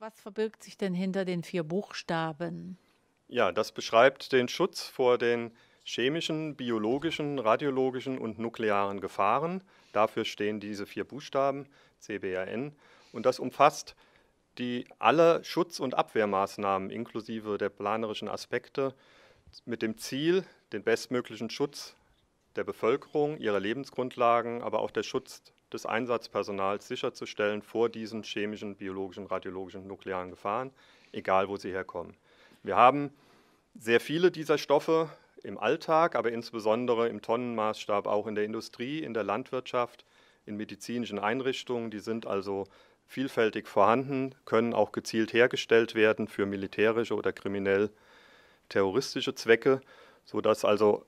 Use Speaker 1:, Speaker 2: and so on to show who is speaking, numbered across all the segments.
Speaker 1: Was verbirgt sich denn hinter den vier Buchstaben?
Speaker 2: Ja, das beschreibt den Schutz vor den chemischen, biologischen, radiologischen und nuklearen Gefahren. Dafür stehen diese vier Buchstaben CBRN und das umfasst die alle Schutz- und Abwehrmaßnahmen inklusive der planerischen Aspekte mit dem Ziel, den bestmöglichen Schutz der Bevölkerung, ihrer Lebensgrundlagen, aber auch der Schutz des Einsatzpersonals sicherzustellen vor diesen chemischen, biologischen, radiologischen, nuklearen Gefahren, egal wo sie herkommen. Wir haben sehr viele dieser Stoffe im Alltag, aber insbesondere im Tonnenmaßstab auch in der Industrie, in der Landwirtschaft, in medizinischen Einrichtungen. Die sind also vielfältig vorhanden, können auch gezielt hergestellt werden für militärische oder kriminell-terroristische Zwecke, sodass also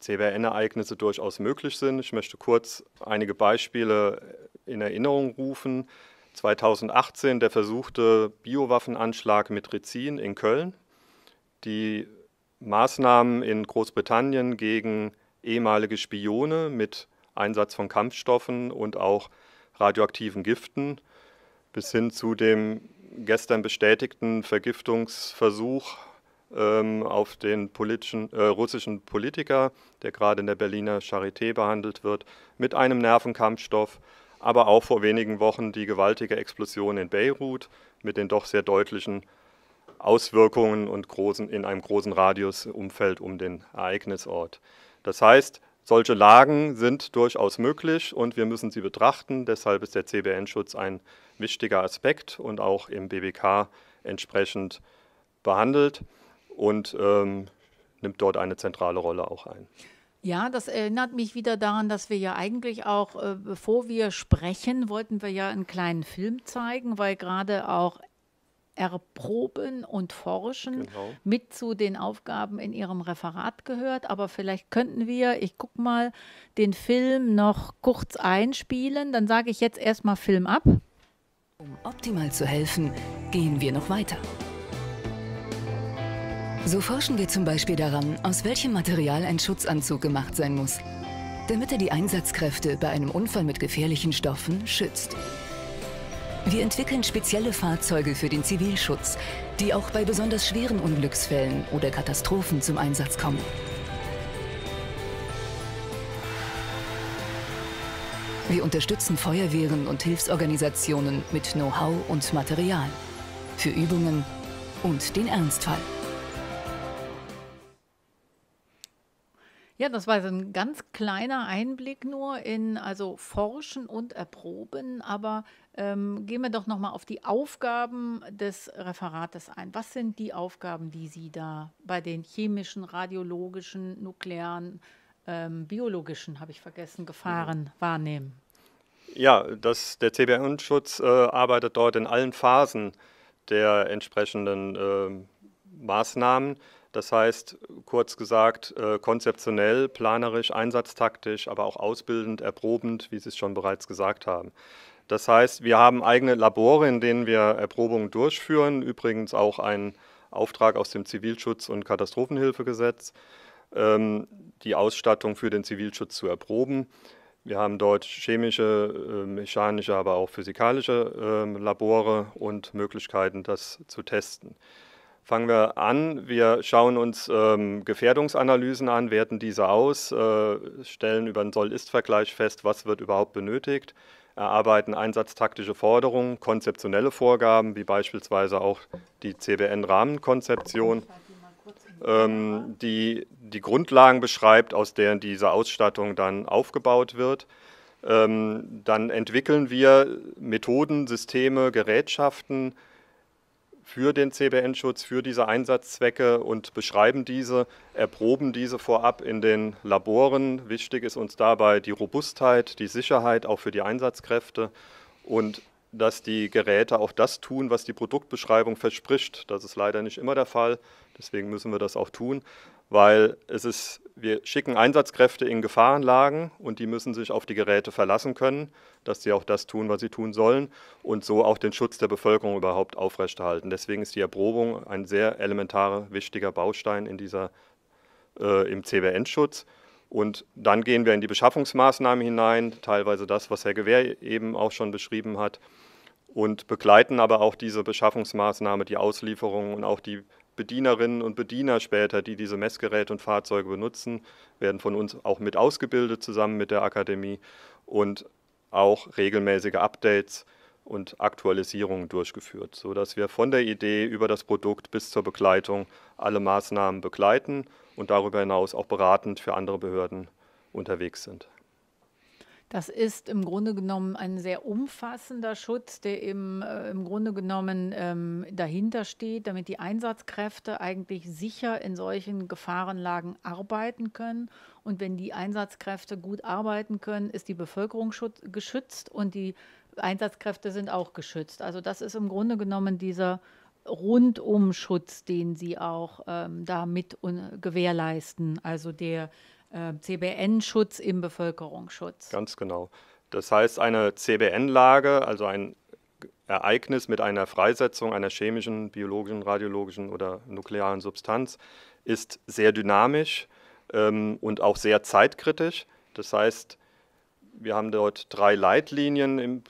Speaker 2: CBN-Ereignisse durchaus möglich sind. Ich möchte kurz einige Beispiele in Erinnerung rufen. 2018 der versuchte Biowaffenanschlag mit Rizin in Köln. Die Maßnahmen in Großbritannien gegen ehemalige Spione mit Einsatz von Kampfstoffen und auch radioaktiven Giften bis hin zu dem gestern bestätigten Vergiftungsversuch ähm, auf den politischen, äh, russischen Politiker, der gerade in der Berliner Charité behandelt wird, mit einem Nervenkampfstoff, aber auch vor wenigen Wochen die gewaltige Explosion in Beirut mit den doch sehr deutlichen Auswirkungen und großen, in einem großen Radiusumfeld um den Ereignisort. Das heißt, solche Lagen sind durchaus möglich und wir müssen sie betrachten. Deshalb ist der CBN-Schutz ein wichtiger Aspekt und auch im BBK entsprechend behandelt und ähm, nimmt dort eine zentrale Rolle auch ein.
Speaker 1: Ja, das erinnert mich wieder daran, dass wir ja eigentlich auch, äh, bevor wir sprechen, wollten wir ja einen kleinen Film zeigen, weil gerade auch Erproben und Forschen genau. mit zu den Aufgaben in Ihrem Referat gehört. Aber vielleicht könnten wir, ich gucke mal, den Film noch kurz einspielen. Dann sage ich jetzt erstmal Film ab. Um optimal zu helfen, gehen wir noch weiter. So forschen wir zum Beispiel daran, aus welchem Material ein Schutzanzug gemacht sein muss, damit er die Einsatzkräfte bei einem Unfall mit gefährlichen Stoffen schützt. Wir entwickeln spezielle Fahrzeuge für den Zivilschutz, die auch bei besonders schweren Unglücksfällen oder Katastrophen zum Einsatz kommen. Wir unterstützen Feuerwehren und Hilfsorganisationen mit Know-how und Material für Übungen und den Ernstfall. Ja, das war so ein ganz kleiner Einblick nur in also Forschen und Erproben, aber ähm, gehen wir doch nochmal auf die Aufgaben des Referates ein. Was sind die Aufgaben, die Sie da bei den chemischen, radiologischen, nuklearen, ähm, biologischen, habe ich vergessen, Gefahren mhm. wahrnehmen?
Speaker 2: Ja, das, der CBN-Schutz äh, arbeitet dort in allen Phasen der entsprechenden äh, Maßnahmen das heißt, kurz gesagt, äh, konzeptionell, planerisch, einsatztaktisch, aber auch ausbildend, erprobend, wie Sie es schon bereits gesagt haben. Das heißt, wir haben eigene Labore, in denen wir Erprobungen durchführen, übrigens auch ein Auftrag aus dem Zivilschutz- und Katastrophenhilfegesetz, ähm, die Ausstattung für den Zivilschutz zu erproben. Wir haben dort chemische, äh, mechanische, aber auch physikalische ähm, Labore und Möglichkeiten, das zu testen fangen wir an. Wir schauen uns ähm, Gefährdungsanalysen an, werten diese aus, äh, stellen über einen Soll-Ist-Vergleich fest, was wird überhaupt benötigt, erarbeiten einsatztaktische Forderungen, konzeptionelle Vorgaben, wie beispielsweise auch die CBN-Rahmenkonzeption, ähm, die die Grundlagen beschreibt, aus deren diese Ausstattung dann aufgebaut wird. Ähm, dann entwickeln wir Methoden, Systeme, Gerätschaften, für den CBN-Schutz, für diese Einsatzzwecke und beschreiben diese, erproben diese vorab in den Laboren. Wichtig ist uns dabei die Robustheit, die Sicherheit auch für die Einsatzkräfte und dass die Geräte auch das tun, was die Produktbeschreibung verspricht. Das ist leider nicht immer der Fall, deswegen müssen wir das auch tun weil es ist, wir schicken Einsatzkräfte in Gefahrenlagen und die müssen sich auf die Geräte verlassen können, dass sie auch das tun, was sie tun sollen und so auch den Schutz der Bevölkerung überhaupt aufrechterhalten. Deswegen ist die Erprobung ein sehr elementarer, wichtiger Baustein in dieser, äh, im CBN-Schutz. Und dann gehen wir in die Beschaffungsmaßnahmen hinein, teilweise das, was Herr Gewehr eben auch schon beschrieben hat, und begleiten aber auch diese Beschaffungsmaßnahme, die Auslieferung und auch die Bedienerinnen und Bediener später, die diese Messgeräte und Fahrzeuge benutzen, werden von uns auch mit ausgebildet zusammen mit der Akademie und auch regelmäßige Updates und Aktualisierungen durchgeführt, sodass wir von der Idee über das Produkt bis zur Begleitung alle Maßnahmen begleiten und darüber hinaus auch beratend für andere Behörden unterwegs sind.
Speaker 1: Das ist im Grunde genommen ein sehr umfassender Schutz, der im, äh, im Grunde genommen ähm, dahinter steht, damit die Einsatzkräfte eigentlich sicher in solchen Gefahrenlagen arbeiten können. Und wenn die Einsatzkräfte gut arbeiten können, ist die Bevölkerung geschützt und die Einsatzkräfte sind auch geschützt. Also das ist im Grunde genommen dieser Rundumschutz, den sie auch ähm, damit gewährleisten. Also der äh, CBN-Schutz im Bevölkerungsschutz.
Speaker 2: Ganz genau. Das heißt, eine CBN-Lage, also ein Ereignis mit einer Freisetzung einer chemischen, biologischen, radiologischen oder nuklearen Substanz, ist sehr dynamisch ähm, und auch sehr zeitkritisch. Das heißt, wir haben dort drei Leitlinien im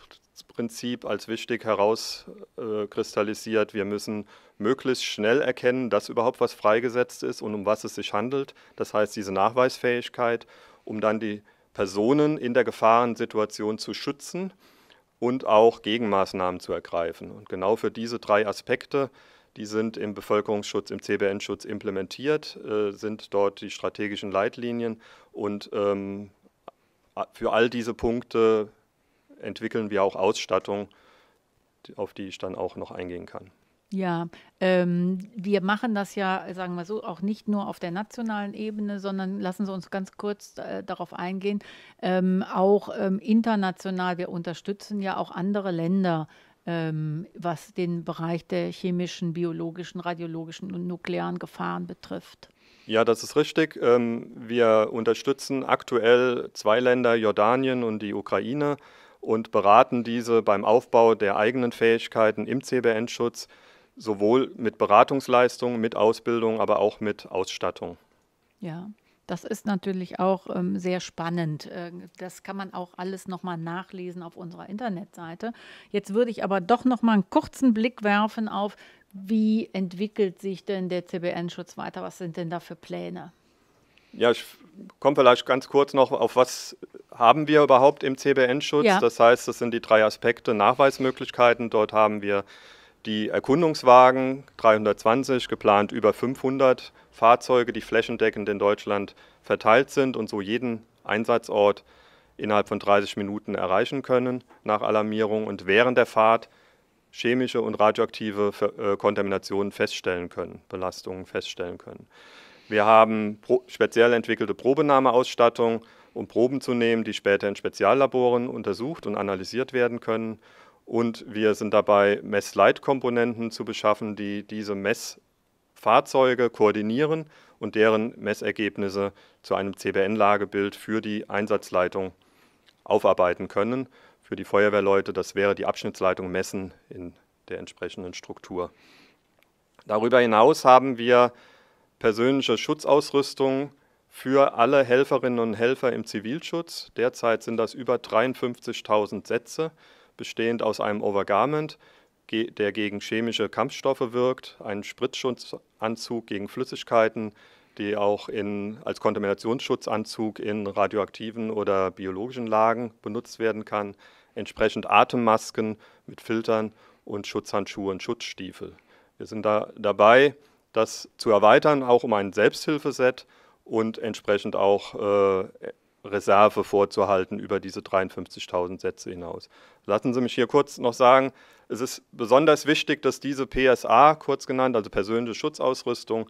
Speaker 2: Prinzip als wichtig herauskristallisiert. Äh, wir müssen möglichst schnell erkennen, dass überhaupt was freigesetzt ist und um was es sich handelt. Das heißt, diese Nachweisfähigkeit, um dann die Personen in der Gefahrensituation zu schützen und auch Gegenmaßnahmen zu ergreifen. Und genau für diese drei Aspekte, die sind im Bevölkerungsschutz, im CBN-Schutz implementiert, äh, sind dort die strategischen Leitlinien und ähm, für all diese Punkte entwickeln wir auch Ausstattung, auf die ich dann auch noch eingehen kann.
Speaker 1: Ja, ähm, wir machen das ja, sagen wir so, auch nicht nur auf der nationalen Ebene, sondern lassen Sie uns ganz kurz äh, darauf eingehen, ähm, auch ähm, international. Wir unterstützen ja auch andere Länder, ähm, was den Bereich der chemischen, biologischen, radiologischen und nuklearen Gefahren betrifft.
Speaker 2: Ja, das ist richtig. Ähm, wir unterstützen aktuell zwei Länder, Jordanien und die Ukraine, und beraten diese beim Aufbau der eigenen Fähigkeiten im CBN-Schutz, sowohl mit Beratungsleistungen, mit Ausbildung, aber auch mit Ausstattung.
Speaker 1: Ja, das ist natürlich auch ähm, sehr spannend. Äh, das kann man auch alles nochmal nachlesen auf unserer Internetseite. Jetzt würde ich aber doch nochmal einen kurzen Blick werfen auf, wie entwickelt sich denn der CBN-Schutz weiter? Was sind denn da für Pläne?
Speaker 2: Ja, ich komme vielleicht ganz kurz noch auf was haben wir überhaupt im CBN-Schutz. Ja. Das heißt, das sind die drei Aspekte Nachweismöglichkeiten. Dort haben wir die Erkundungswagen 320, geplant über 500 Fahrzeuge, die flächendeckend in Deutschland verteilt sind und so jeden Einsatzort innerhalb von 30 Minuten erreichen können nach Alarmierung und während der Fahrt chemische und radioaktive äh, Kontaminationen feststellen können, Belastungen feststellen können. Wir haben speziell entwickelte Probenahmeausstattung, um Proben zu nehmen, die später in Speziallaboren untersucht und analysiert werden können. Und wir sind dabei, Messleitkomponenten zu beschaffen, die diese Messfahrzeuge koordinieren und deren Messergebnisse zu einem CBN-Lagebild für die Einsatzleitung aufarbeiten können. Für die Feuerwehrleute, das wäre die Abschnittsleitung Messen in der entsprechenden Struktur. Darüber hinaus haben wir persönliche Schutzausrüstung für alle Helferinnen und Helfer im Zivilschutz. Derzeit sind das über 53.000 Sätze, bestehend aus einem Overgarment, der gegen chemische Kampfstoffe wirkt, einem Spritzschutzanzug gegen Flüssigkeiten, die auch in, als Kontaminationsschutzanzug in radioaktiven oder biologischen Lagen benutzt werden kann, entsprechend Atemmasken mit Filtern und Schutzhandschuhe und Schutzstiefel. Wir sind da dabei, das zu erweitern, auch um ein Selbsthilfeset und entsprechend auch äh, Reserve vorzuhalten über diese 53.000 Sätze hinaus. Lassen Sie mich hier kurz noch sagen, es ist besonders wichtig, dass diese PSA, kurz genannt, also persönliche Schutzausrüstung,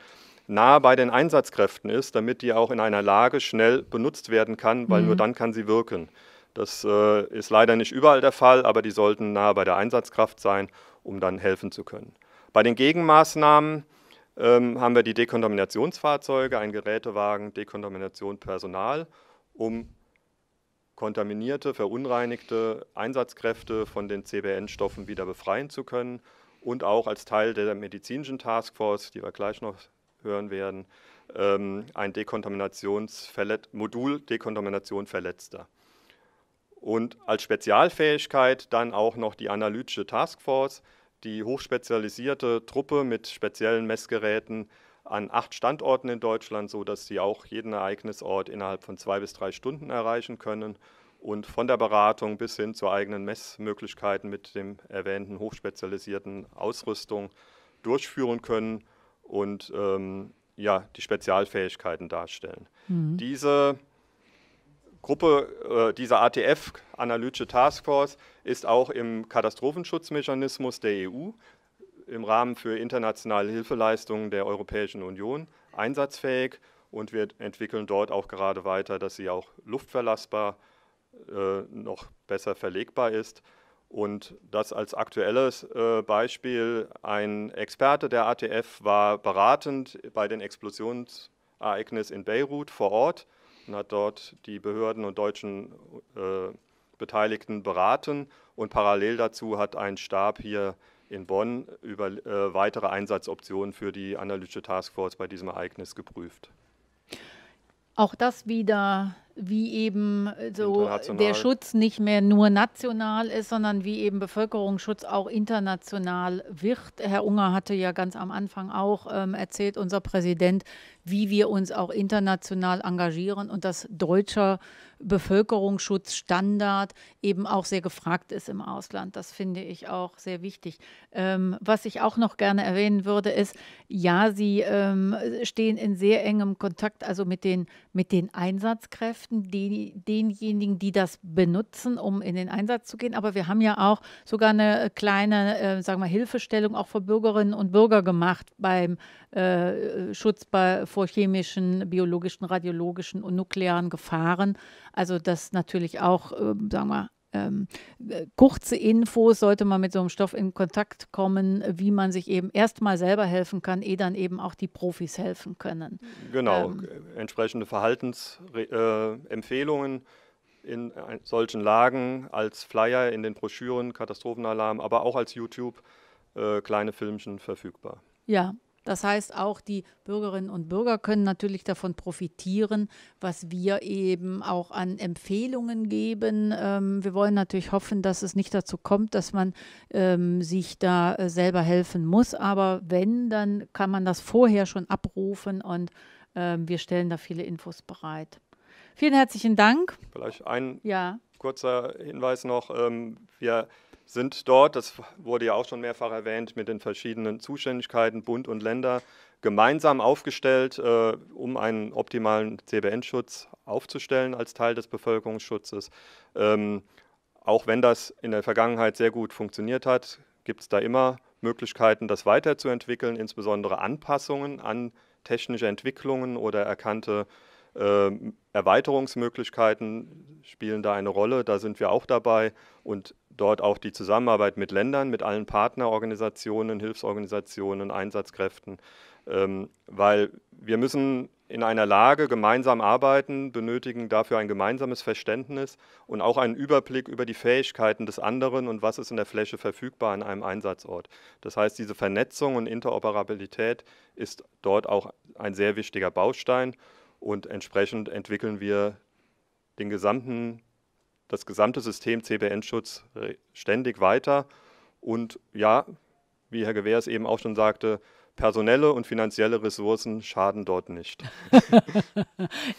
Speaker 2: nah bei den Einsatzkräften ist, damit die auch in einer Lage schnell benutzt werden kann, weil mhm. nur dann kann sie wirken. Das äh, ist leider nicht überall der Fall, aber die sollten nah bei der Einsatzkraft sein, um dann helfen zu können. Bei den Gegenmaßnahmen ähm, haben wir die Dekontaminationsfahrzeuge, ein Gerätewagen, Dekontamination Personal, um kontaminierte, verunreinigte Einsatzkräfte von den CBN-Stoffen wieder befreien zu können und auch als Teil der medizinischen Taskforce, die wir gleich noch hören werden, ähm, ein Dekontaminationsverlet Modul Dekontamination Verletzter. Und als Spezialfähigkeit dann auch noch die analytische Taskforce, die hochspezialisierte Truppe mit speziellen Messgeräten an acht Standorten in Deutschland, sodass sie auch jeden Ereignisort innerhalb von zwei bis drei Stunden erreichen können. Und von der Beratung bis hin zu eigenen Messmöglichkeiten mit dem erwähnten hochspezialisierten Ausrüstung durchführen können und ähm, ja, die Spezialfähigkeiten darstellen. Mhm. Diese Gruppe äh, dieser ATF, Analytische Taskforce, ist auch im Katastrophenschutzmechanismus der EU im Rahmen für internationale Hilfeleistungen der Europäischen Union einsatzfähig und wir entwickeln dort auch gerade weiter, dass sie auch luftverlassbar äh, noch besser verlegbar ist. Und das als aktuelles äh, Beispiel, ein Experte der ATF war beratend bei den Explosionsereignissen in Beirut vor Ort und hat dort die Behörden und deutschen äh, Beteiligten beraten. Und parallel dazu hat ein Stab hier in Bonn über äh, weitere Einsatzoptionen für die analytische Taskforce bei diesem Ereignis geprüft.
Speaker 1: Auch das wieder wie eben äh, so der Schutz nicht mehr nur national ist, sondern wie eben Bevölkerungsschutz auch international wird. Herr Unger hatte ja ganz am Anfang auch ähm, erzählt, unser Präsident, wie wir uns auch international engagieren und dass deutscher Bevölkerungsschutzstandard eben auch sehr gefragt ist im Ausland. Das finde ich auch sehr wichtig. Ähm, was ich auch noch gerne erwähnen würde, ist, ja, Sie ähm, stehen in sehr engem Kontakt, also mit den, mit den Einsatzkräften. Fachkräften, den, denjenigen, die das benutzen, um in den Einsatz zu gehen. Aber wir haben ja auch sogar eine äh, kleine, äh, sagen wir, Hilfestellung auch für Bürgerinnen und Bürger gemacht beim äh, Schutz bei, vor chemischen, biologischen, radiologischen und nuklearen Gefahren. Also das natürlich auch, äh, sagen wir, ähm, äh, kurze Infos, sollte man mit so einem Stoff in Kontakt kommen, wie man sich eben erstmal selber helfen kann, eh dann eben auch die Profis helfen können.
Speaker 2: Genau, ähm, entsprechende Verhaltensempfehlungen äh, in äh, solchen Lagen als Flyer in den Broschüren, Katastrophenalarm, aber auch als YouTube äh, kleine Filmchen verfügbar.
Speaker 1: Ja, das heißt, auch die Bürgerinnen und Bürger können natürlich davon profitieren, was wir eben auch an Empfehlungen geben. Ähm, wir wollen natürlich hoffen, dass es nicht dazu kommt, dass man ähm, sich da äh, selber helfen muss. Aber wenn, dann kann man das vorher schon abrufen und ähm, wir stellen da viele Infos bereit. Vielen herzlichen Dank.
Speaker 2: Vielleicht ein ja. kurzer Hinweis noch. Ähm, wir sind dort, das wurde ja auch schon mehrfach erwähnt, mit den verschiedenen Zuständigkeiten Bund und Länder gemeinsam aufgestellt, äh, um einen optimalen CBN-Schutz aufzustellen als Teil des Bevölkerungsschutzes. Ähm, auch wenn das in der Vergangenheit sehr gut funktioniert hat, gibt es da immer Möglichkeiten, das weiterzuentwickeln, insbesondere Anpassungen an technische Entwicklungen oder erkannte äh, Erweiterungsmöglichkeiten spielen da eine Rolle, da sind wir auch dabei und dort auch die Zusammenarbeit mit Ländern, mit allen Partnerorganisationen, Hilfsorganisationen, Einsatzkräften, ähm, weil wir müssen in einer Lage gemeinsam arbeiten, benötigen dafür ein gemeinsames Verständnis und auch einen Überblick über die Fähigkeiten des anderen und was ist in der Fläche verfügbar an einem Einsatzort. Das heißt, diese Vernetzung und Interoperabilität ist dort auch ein sehr wichtiger Baustein. Und entsprechend entwickeln wir den gesamten, das gesamte System CBN-Schutz ständig weiter. Und ja, wie Herr Gewehr es eben auch schon sagte, personelle und finanzielle Ressourcen schaden dort nicht.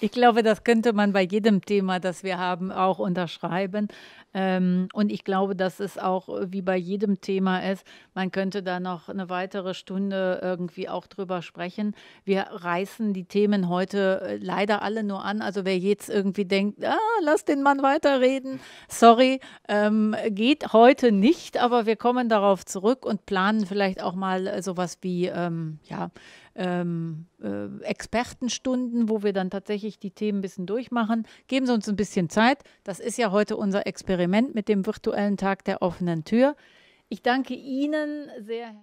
Speaker 1: ich glaube, das könnte man bei jedem Thema, das wir haben, auch unterschreiben. Ähm, und ich glaube, dass es auch wie bei jedem Thema ist, man könnte da noch eine weitere Stunde irgendwie auch drüber sprechen. Wir reißen die Themen heute äh, leider alle nur an. Also wer jetzt irgendwie denkt, ah, lass den Mann weiterreden, sorry, ähm, geht heute nicht, aber wir kommen darauf zurück und planen vielleicht auch mal äh, sowas wie. Ähm, ähm, ja, ähm, äh, Expertenstunden, wo wir dann tatsächlich die Themen ein bisschen durchmachen. Geben Sie uns ein bisschen Zeit. Das ist ja heute unser Experiment mit dem virtuellen Tag der offenen Tür. Ich danke Ihnen sehr.